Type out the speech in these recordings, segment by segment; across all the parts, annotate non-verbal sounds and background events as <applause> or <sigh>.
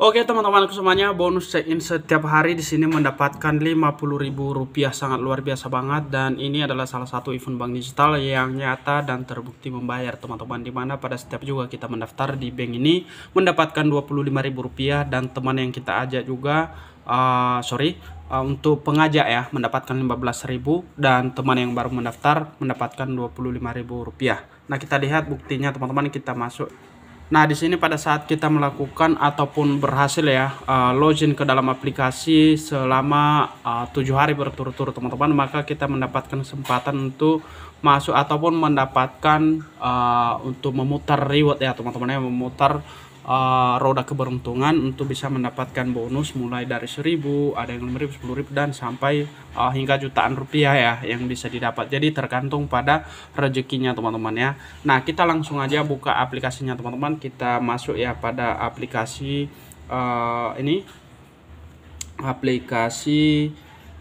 Oke teman-teman semuanya bonus check-in setiap hari di sini mendapatkan rp rupiah sangat luar biasa banget dan ini adalah salah satu event bank digital yang nyata dan terbukti membayar teman-teman dimana pada setiap juga kita mendaftar di bank ini mendapatkan rp rupiah dan teman yang kita ajak juga uh, sorry uh, untuk pengajak ya mendapatkan 15.000 dan teman yang baru mendaftar mendapatkan rp rupiah. Nah, kita lihat buktinya teman-teman kita masuk Nah, di sini pada saat kita melakukan ataupun berhasil ya uh, login ke dalam aplikasi selama eh, tujuh hari berturut-turut teman-teman, maka kita mendapatkan kesempatan untuk masuk ataupun mendapatkan uh, untuk memutar reward ya teman-teman ya memutar uh, roda keberuntungan untuk bisa mendapatkan bonus mulai dari 1000, ada yang 5000, 10000 dan sampai uh, hingga jutaan rupiah ya yang bisa didapat. Jadi tergantung pada rezekinya teman-teman ya. Nah, kita langsung aja buka aplikasinya teman-teman. Kita masuk ya pada aplikasi uh, ini aplikasi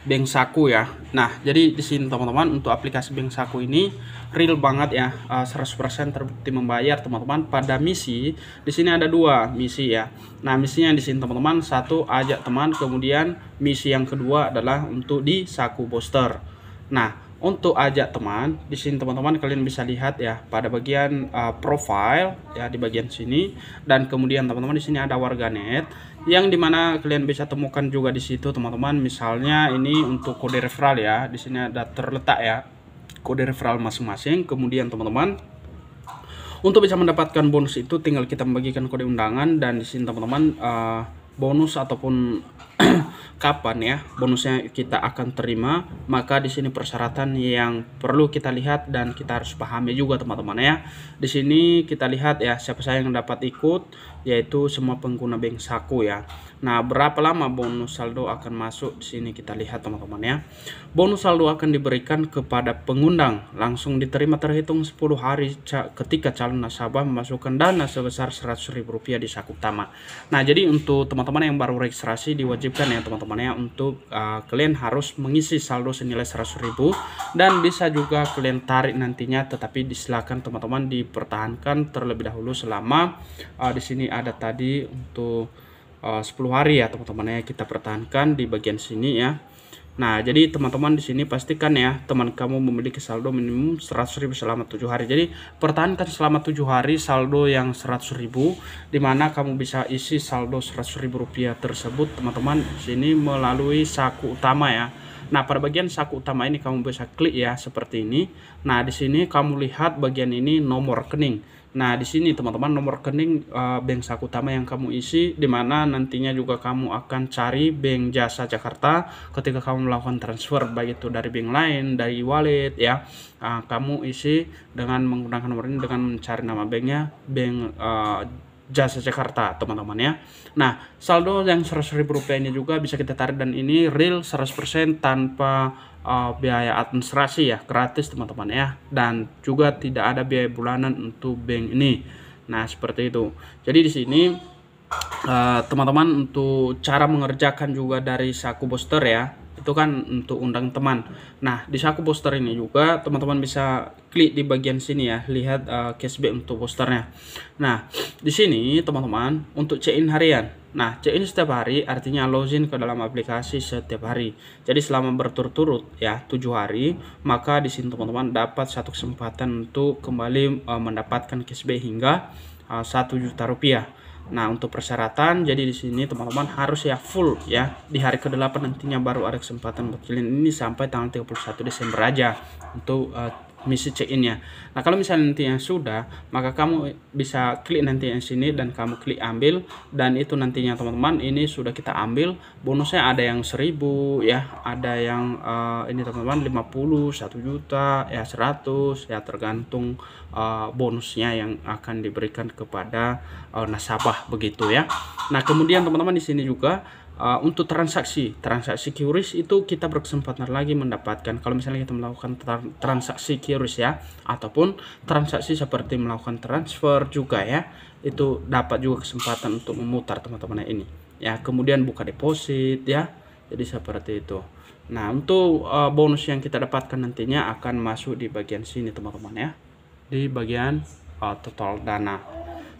bank saku ya nah jadi di sini teman-teman untuk aplikasi bank saku ini real banget ya 100% eh, terbukti membayar teman-teman pada misi di sini ada dua misi ya nah misinya di sini teman-teman satu ajak teman kemudian misi yang kedua adalah untuk di saku booster nah untuk ajak teman di sini teman-teman kalian bisa lihat ya pada bagian uh, profile ya di bagian sini dan kemudian teman-teman di sini ada warganet yang dimana kalian bisa temukan juga di situ teman-teman misalnya ini untuk kode referral ya di sini ada terletak ya kode referral masing-masing kemudian teman-teman untuk bisa mendapatkan bonus itu tinggal kita membagikan kode undangan dan di sini teman-teman uh, bonus ataupun <clears throat> kapan ya bonusnya kita akan terima maka di sini persyaratan yang perlu kita lihat dan kita harus pahami juga teman-teman ya di sini kita lihat ya siapa saja yang dapat ikut yaitu semua pengguna bank saku ya nah berapa lama bonus saldo akan masuk di sini kita lihat teman-teman ya bonus saldo akan diberikan kepada pengundang langsung diterima terhitung 10 hari ketika calon nasabah memasukkan dana sebesar 100.000 rupiah di saku utama nah jadi untuk teman-teman yang baru registrasi diwajibkan diwajibkan ya teman-teman ya untuk uh, kalian harus mengisi saldo senilai 100.000 dan bisa juga kalian tarik nantinya tetapi disilakan teman-teman dipertahankan terlebih dahulu selama uh, di sini ada tadi untuk ah, uh, 10 hari ya teman-teman ya kita pertahankan di bagian sini ya Nah, jadi teman-teman di sini pastikan ya, teman kamu memiliki saldo minimum 100.000 selama 7 hari. Jadi, pertahankan selama 7 hari saldo yang 100.000 di mana kamu bisa isi saldo 100.000 rupiah tersebut, teman-teman, di sini melalui saku utama ya. Nah, pada bagian saku utama ini kamu bisa klik ya seperti ini. Nah, di sini kamu lihat bagian ini nomor rekening. Nah, di sini teman-teman nomor rekening uh, bank saku utama yang kamu isi di mana nantinya juga kamu akan cari bank jasa Jakarta ketika kamu melakukan transfer baik itu dari bank lain, dari wallet ya. Uh, kamu isi dengan menggunakan nomor ini dengan mencari nama banknya, bank uh, Jasa Jakarta teman-teman ya. Nah saldo yang seratus ribu rupiah ini juga bisa kita tarik dan ini real 100% tanpa uh, biaya administrasi ya gratis teman-teman ya dan juga tidak ada biaya bulanan untuk bank ini. Nah seperti itu. Jadi di sini uh, teman-teman uh, teman -teman, untuk cara mengerjakan juga dari saku booster ya itu kan untuk undang teman nah di saku poster ini juga teman-teman bisa klik di bagian sini ya lihat uh, cashback untuk posternya nah di sini teman-teman untuk check-in harian nah check-in setiap hari artinya login ke dalam aplikasi setiap hari jadi selama berturut-turut ya tujuh hari maka di sini teman-teman dapat satu kesempatan untuk kembali uh, mendapatkan cashback hingga eh, satu uh, juta rupiah Nah, untuk persyaratan, jadi di sini teman-teman harus ya full ya. Di hari ke-8 nantinya baru ada kesempatan buat ini sampai tanggal 31 Desember aja untuk uh, misi check-innya. Nah, kalau misalnya nantinya sudah, maka kamu bisa klik nanti yang sini dan kamu klik ambil dan itu nantinya teman-teman ini sudah kita ambil. Bonusnya ada yang 1000 ya, ada yang uh, ini teman-teman 50, 1 juta, ya 100 ya tergantung uh, bonusnya yang akan diberikan kepada uh, nasabah begitu ya. Nah, kemudian teman-teman di sini juga uh, untuk transaksi transaksi QRIS itu kita berkesempatan lagi mendapatkan kalau misalnya kita melakukan tra transaksi QRIS ya ataupun transaksi seperti melakukan transfer juga ya itu dapat juga kesempatan untuk memutar teman-teman ini ya kemudian buka deposit ya jadi seperti itu nah untuk uh, bonus yang kita dapatkan nantinya akan masuk di bagian sini teman-teman ya di bagian uh, total dana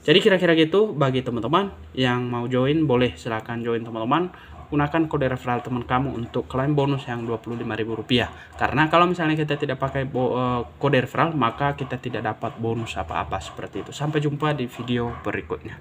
jadi kira-kira gitu bagi teman-teman yang mau join boleh silahkan join teman-teman gunakan kode referral teman kamu untuk klaim bonus yang Rp25.000. Karena kalau misalnya kita tidak pakai eh, kode referral, maka kita tidak dapat bonus apa-apa seperti itu. Sampai jumpa di video berikutnya.